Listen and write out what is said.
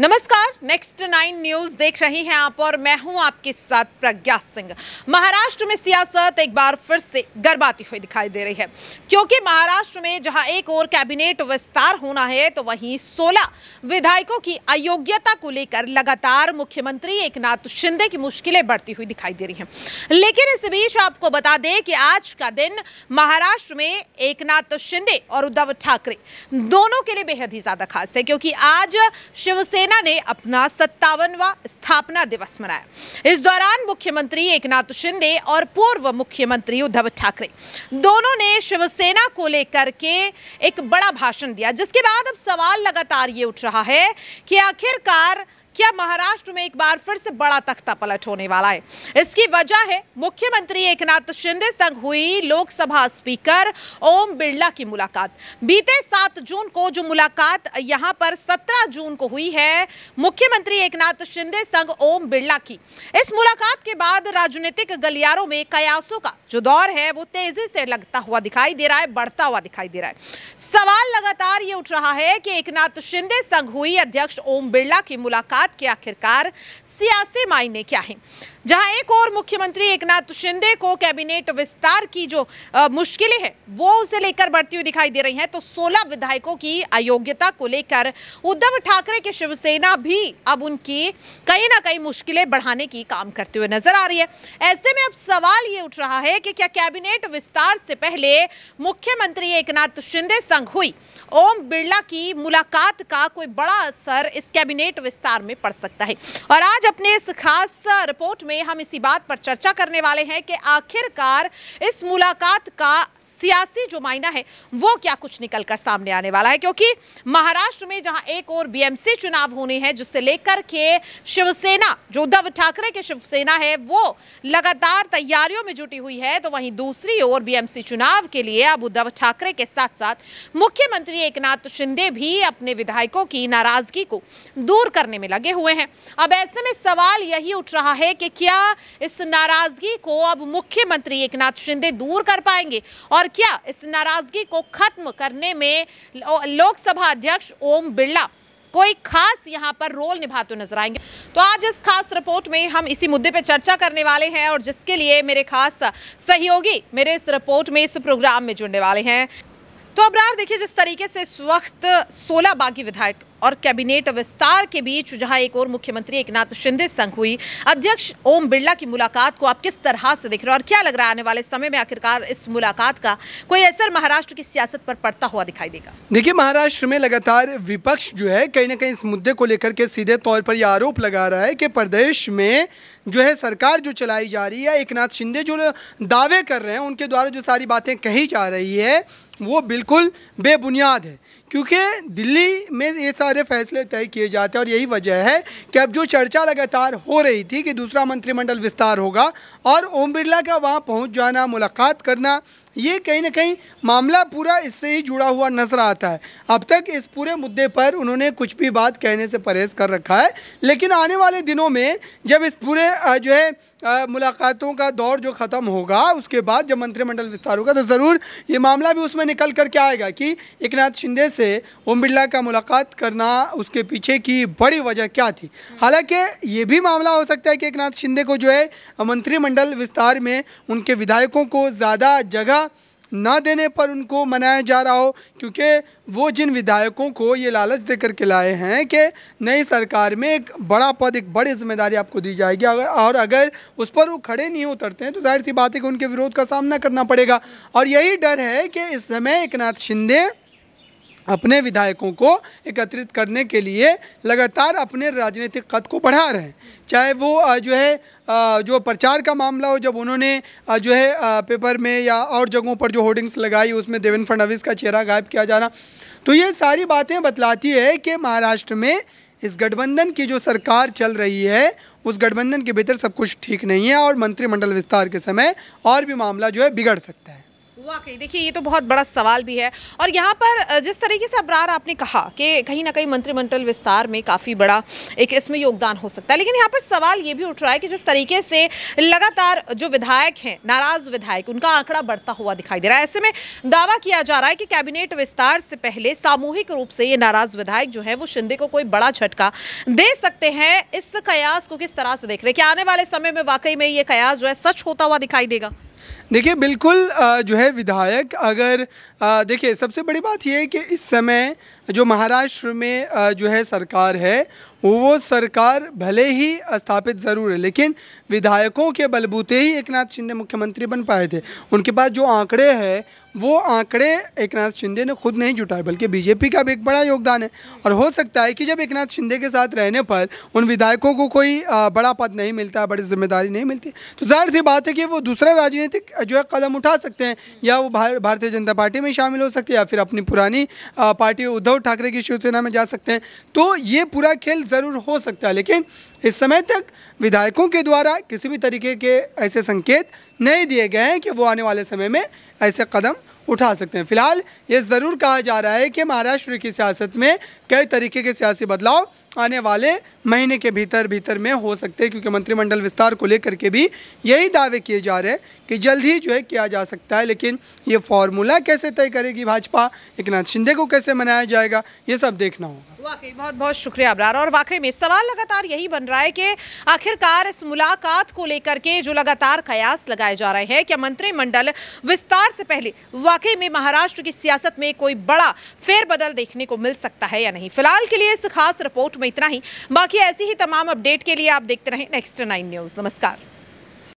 नमस्कार next nine news देख रही हैं आप और मैं हूं आप आपके साथ प्रज्ञा सिंह महाराष्ट्र में सियासत एक बार फिर से गर्माती हुई दिखाई दे रही है क्योंकि महाराष्ट्र में जहां एक और कैबिनेट विस्तार होना है तो वहीं 16 विधायकों की अयोग्यता को लेकर लगातार मुख्यमंत्री एक शिंदे की मुश्किलें बढ़ती हुई दिखाई दे रही है लेकिन इस बीच आपको बता दें कि आज का दिन महाराष्ट्र में एक शिंदे और उद्धव ठाकरे दोनों के लिए बेहद ही ज्यादा खास है क्योंकि आज शिवसेना ने अपना सत्तावनवा स्थापना दिवस मनाया इस दौरान मुख्यमंत्री एकनाथ शिंदे और पूर्व मुख्यमंत्री उद्धव ठाकरे दोनों ने शिवसेना को लेकर के एक बड़ा भाषण दिया जिसके बाद अब सवाल लगातार ये उठ रहा है कि आखिरकार क्या महाराष्ट्र में एक बार फिर से बड़ा तख्ता पलट होने वाला है इसकी वजह है मुख्यमंत्री एकनाथ शिंदे संग हुई लोकसभा स्पीकर ओम बिरला की मुलाकात बीते सात जून को जो मुलाकात यहां पर सत्रह जून को हुई है मुख्यमंत्री एकनाथ शिंदे संग ओम बिरला की इस मुलाकात के बाद राजनीतिक गलियारों में कयासों का जो दौर है वो तेजी से लगता हुआ दिखाई दे रहा है बढ़ता हुआ दिखाई दे रहा है सवाल लगातार ये उठ रहा है कि एक शिंदे संग हुई अध्यक्ष ओम बिरला की मुलाकात बात के आखिरकार सियासी मायने क्या हैं जहां एक और मुख्यमंत्री एकनाथ शिंदे को कैबिनेट विस्तार की जो मुश्किलें हैं वो उसे लेकर बढ़ती हुई दिखाई दे रही हैं तो 16 विधायकों की अयोग्यता को लेकर उद्धव ठाकरे की शिवसेना भी अब उनकी कहीं ना कहीं मुश्किलें बढ़ाने की काम करते हुए नजर आ रही है ऐसे में अब सवाल ये उठ रहा है कि क्या कैबिनेट विस्तार से पहले मुख्यमंत्री एकनाथ शिंदे संघ हुई ओम बिरला की मुलाकात का कोई बड़ा असर इस कैबिनेट विस्तार में में पड़ सकता है और आज अपने इस खास रिपोर्ट में हम इसी बात पर चर्चा करने वाले हैं कि आखिरकार इस मुलाकात का सियासी जो मायना है वो क्या कुछ निकल कर सामने आने वाला है क्योंकि महाराष्ट्र में जहां एक और बीएमसी चुनाव होने हैं जिससे लेकर के शिवसेना जो उद्धव ठाकरे की शिवसेना है वो लगातार तैयारियों में जुटी हुई है तो वहीं दूसरी ओर बीएमसी चुनाव के लिए अब उद्धव ठाकरे के साथ साथ मुख्यमंत्री एकनाथ शिंदे भी अपने विधायकों की नाराजगी को दूर करने में लगे लगे हुए हैं अब ऐसे में सवाल यही उठ रहा है कि क्या इस नाराजगी को अब मुख्यमंत्री एक शिंदे दूर कर पाएंगे और क्या इस नाराजगी को खत्म करने में लोकसभा अध्यक्ष ओम बिरला कोई खास यहां पर रोल निभाते नजर आएंगे तो आज इस खास रिपोर्ट में हम इसी मुद्दे पर चर्चा करने वाले हैं और जिसके लिए मेरे खास सहयोगी मेरे इस रिपोर्ट में इस प्रोग्राम में जुड़ने वाले हैं तो अबरार देखिए जिस तरीके से इस वक्त सोलह बागी विधायक और कैबिनेट विस्तार के बीच जहां एक और मुख्यमंत्री एक नाथ शिंदे संघ हुई अध्यक्ष ओम बिरला की मुलाकात को आप किस तरह से देख रहे हो और क्या लग रहा है आने वाले समय में आखिरकार इस मुलाकात का कोई असर महाराष्ट्र की सियासत पर पड़ता हुआ दिखाई देगा देखिए महाराष्ट्र में लगातार विपक्ष जो है कहीं ना कहीं इस मुद्दे को लेकर के सीधे तौर पर यह आरोप लगा रहा है कि प्रदेश में जो है सरकार जो चलाई जा रही है एक नाथ शिंदे जो दावे कर रहे हैं उनके द्वारा जो सारी बातें कही जा रही है वो बिल्कुल बेबुनियाद है क्योंकि दिल्ली में ये सारे फैसले तय किए जाते हैं और यही वजह है कि अब जो चर्चा लगातार हो रही थी कि दूसरा मंत्रिमंडल विस्तार होगा और ओम बिरला का वहाँ पहुँच जाना मुलाकात करना ये कहीं ना कहीं मामला पूरा इससे ही जुड़ा हुआ नजर आता है अब तक इस पूरे मुद्दे पर उन्होंने कुछ भी बात कहने से परहेज कर रखा है लेकिन आने वाले दिनों में जब इस पूरे जो है मुलाकातों का दौर जो ख़त्म होगा उसके बाद जब मंत्रिमंडल विस्तार होगा तो ज़रूर ये मामला भी उसमें निकल कर के आएगा कि एक नाथ शिंदे से से ओम बिरला का मुलाकात करना उसके पीछे की बड़ी वजह क्या थी हालांकि ये भी मामला हो सकता है कि एक नाथ शिंदे को जो है मंत्रिमंडल विस्तार में उनके विधायकों को ज़्यादा जगह ना देने पर उनको मनाया जा रहा हो क्योंकि वो जिन विधायकों को ये लालच दे करके लाए हैं कि नई सरकार में एक बड़ा पद एक बड़ी जिम्मेदारी आपको दी जाएगी अगर और अगर उस पर वो खड़े नहीं उतरते हैं तो जाहिर सी बात है कि उनके विरोध का सामना करना पड़ेगा और यही डर है कि इस समय एक नाथ शिंदे अपने विधायकों को एकत्रित करने के लिए लगातार अपने राजनीतिक कद को बढ़ा रहे हैं चाहे वो जो है जो प्रचार का मामला हो जब उन्होंने जो है पेपर में या और जगहों पर जो होर्डिंग्स लगाई उसमें देवेंद्र फडणवीस का चेहरा गायब किया जाना तो ये सारी बातें बतलाती है कि महाराष्ट्र में इस गठबंधन की जो सरकार चल रही है उस गठबंधन के भीतर सब कुछ ठीक नहीं है और मंत्रिमंडल विस्तार के समय और भी मामला जो है बिगड़ सकता है वाकई देखिए ये तो बहुत बड़ा सवाल भी है और यहाँ पर जिस तरीके से अबरार आपने कहा कि कहीं ना कहीं मंत्रिमंडल विस्तार में काफ़ी बड़ा एक इसमें योगदान हो सकता है लेकिन यहाँ पर सवाल ये भी उठ रहा है कि जिस तरीके से लगातार जो विधायक हैं नाराज़ विधायक उनका आंकड़ा बढ़ता हुआ दिखाई दे रहा है ऐसे में दावा किया जा रहा है कि कैबिनेट विस्तार से पहले सामूहिक रूप से ये नाराज़ विधायक जो है वो शिंदे को कोई बड़ा झटका दे सकते हैं इस कयास को किस तरह से देख रहे हैं कि आने वाले समय में वाकई में ये कयास जो है सच होता हुआ दिखाई देगा देखिए बिल्कुल जो है विधायक अगर देखिए सबसे बड़ी बात यह है कि इस समय जो महाराष्ट्र में जो है सरकार है वो सरकार भले ही स्थापित ज़रूर है लेकिन विधायकों के बलबूते ही एक नाथ शिंदे मुख्यमंत्री बन पाए थे उनके पास जो आंकड़े हैं वो आंकड़े एक नाथ शिंदे ने खुद नहीं जुटाए बल्कि बीजेपी का भी एक बड़ा योगदान है और हो सकता है कि जब एक नाथ शिंदे के साथ रहने पर उन विधायकों को कोई बड़ा पद नहीं मिलता बड़ी जिम्मेदारी नहीं मिलती तो जाहिर सी बात है कि वो दूसरा राजनीतिक जो है कदम उठा सकते हैं या वो भारतीय जनता पार्टी में शामिल हो सकते हैं या फिर अपनी पुरानी पार्टी उद्धव ठाकरे की शिवसेना में जा सकते हैं तो ये पूरा खेल ज़रूर हो सकता है लेकिन इस समय तक विधायकों के द्वारा किसी भी तरीके के ऐसे संकेत नहीं दिए गए हैं कि वो आने वाले समय में ऐसे कदम उठा सकते हैं फिलहाल ये ज़रूर कहा जा रहा है कि महाराष्ट्र की सियासत में कई तरीके के सियासी बदलाव आने वाले महीने के भीतर भीतर में हो सकते हैं क्योंकि मंत्रिमंडल विस्तार को लेकर के भी यही दावे किए जा रहे हैं कि जल्द ही जो है किया जा सकता है लेकिन ये फॉर्मूला कैसे तय करेगी भाजपा एक नाथ शिंदे को कैसे मनाया जाएगा ये सब देखना होगा वाकई बहुत बहुत शुक्रिया अबरार और वाकई में सवाल लगातार यही बन रहा रहा है कि आखिरकार इस मुलाकात को लेकर के जो लगातार कयास लगाए जा रहे हैं क्या मंत्रिमंडल विस्तार से पहले वाकई में महाराष्ट्र की सियासत में कोई बड़ा फेरबदल देखने को मिल सकता है या नहीं फिलहाल के लिए इस खास रिपोर्ट में इतना ही बाकी ऐसी ही तमाम अपडेट के लिए आप देखते रहें नेक्स्ट नाइन न्यूज नमस्कार